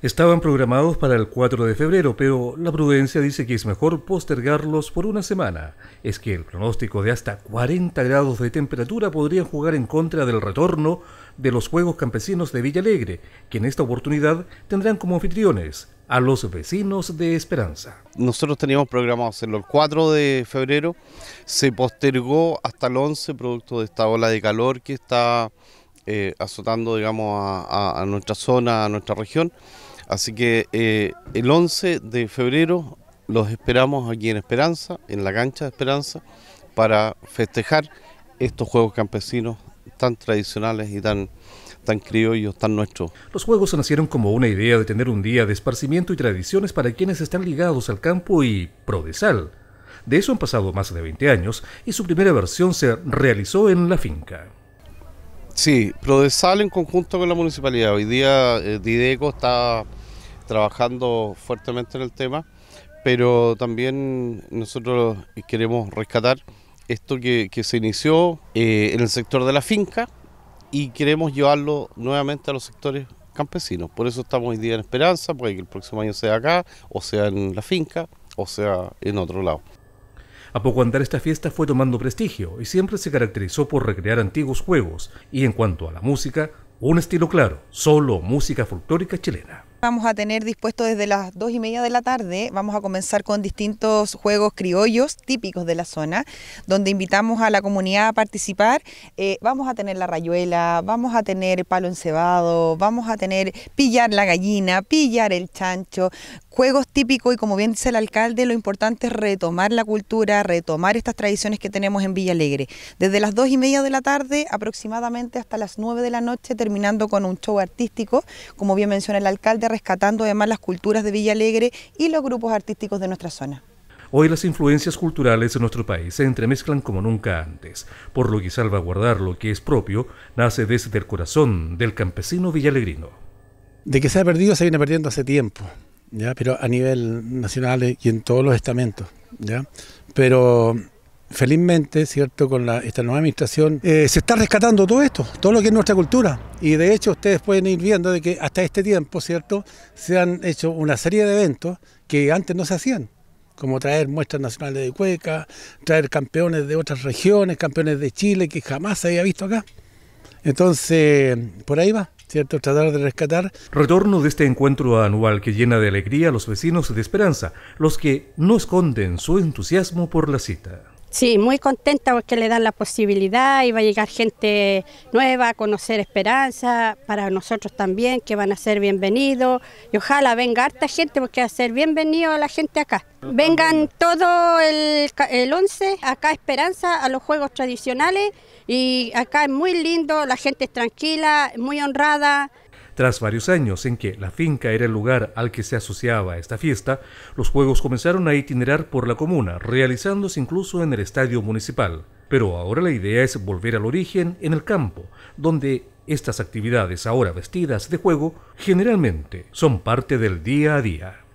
Estaban programados para el 4 de febrero, pero la prudencia dice que es mejor postergarlos por una semana. Es que el pronóstico de hasta 40 grados de temperatura podría jugar en contra del retorno de los Juegos Campesinos de Villa Alegre, que en esta oportunidad tendrán como anfitriones a los vecinos de Esperanza. Nosotros teníamos programados en el 4 de febrero, se postergó hasta el 11 producto de esta ola de calor que está eh, azotando digamos, a nuestra zona, a nuestra región. Así que eh, el 11 de febrero los esperamos aquí en Esperanza, en la cancha de Esperanza, para festejar estos Juegos Campesinos tan tradicionales y tan tan criollos, tan nuestros. Los juegos nacieron como una idea de tener un día de esparcimiento y tradiciones para quienes están ligados al campo y prodesal. De eso han pasado más de 20 años y su primera versión se realizó en la finca. Sí, Prodesal en conjunto con la municipalidad. Hoy día eh, Dideco está trabajando fuertemente en el tema, pero también nosotros queremos rescatar esto que, se inició eh, en el sector de la finca y queremos llevarlo nuevamente a los sectores campesinos. Por eso estamos hoy día en Esperanza, porque el próximo año sea acá, o sea en la finca, o sea en otro lado. A poco andar esta fiesta fue tomando prestigio y siempre se caracterizó por recrear antiguos juegos y en cuanto a la música, un estilo claro, solo música folclórica chilena. Vamos a tener dispuesto desde las dos y media de la tarde, vamos a comenzar con distintos juegos criollos típicos de la zona, donde invitamos a la comunidad a participar. Eh, vamos a tener la rayuela, vamos a tener palo encebado, vamos a tener pillar la gallina, pillar el chancho, juegos típicos y como bien dice el alcalde, lo importante es retomar la cultura, retomar estas tradiciones que tenemos en Villa Alegre. Desde las dos y media de la tarde aproximadamente hasta las 9 de la noche, terminando con un show artístico, como bien menciona el alcalde rescatando además las culturas de Villa Alegre y los grupos artísticos de nuestra zona. Hoy las influencias culturales en nuestro país se entremezclan como nunca antes, por lo que salvaguardar lo que es propio nace desde el corazón del campesino villalegrino. De que se ha perdido, se viene perdiendo hace tiempo, ¿ya? pero a nivel nacional y en todos los estamentos. ¿ya? Pero felizmente, ¿cierto?, con esta nueva administración, eh, se está rescatando todo esto, todo lo que es nuestra cultura. Y de hecho ustedes pueden ir viendo de que hasta este tiempo, ¿cierto?, se han hecho una serie de eventos que antes no se hacían como traer muestras nacionales de cueca, traer campeones de otras regiones, campeones de Chile que jamás se había visto acá. Entonces, por ahí va. ¿cierto? Tratar de rescatar. Retorno de este encuentro anual que llena de alegría a los vecinos de Esperanza, los que no esconden su entusiasmo por la cita. Sí, muy contenta porque le dan la posibilidad y va a llegar gente nueva a conocer Esperanza, para nosotros también, que van a ser bienvenidos. Y ojalá venga harta gente porque va a ser bienvenido a la gente acá. Vengan todo el, 11 acá Esperanza a los juegos tradicionales y acá es muy lindo, la gente es tranquila, muy honrada. Tras varios años en que la finca era el lugar al que se asociaba esta fiesta, los juegos comenzaron a itinerar por la comuna, realizándose incluso en el estadio municipal. Pero ahora la idea es volver al origen en el campo, donde estas actividades ahora vestidas de juego generalmente son parte del día a día.